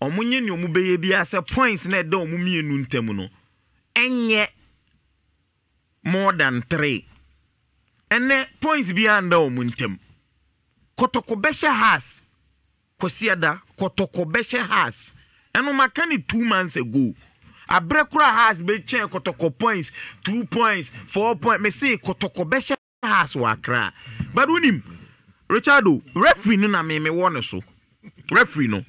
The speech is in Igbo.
ɔmo nye nea ɔmo bɛyɛ biara sɛ points na ɛda ɔmo mmienu ntam no ɛnyɛ more than three ɛnɛ points biara nda ɔmo ntam kɔtɔkɔ bɛhyɛ house kɔsiada kɔtɔkɔ bɛhyɛ haas ɛno maka ne two months ago abere kora house bɛkyɛn kɔtɔkɔ points two points four points mɛsi kɔtɔkɔ bɛhyɛ house wɔ akra but wonim richardo referee no na mɛmɛ wɔ ne so referee no.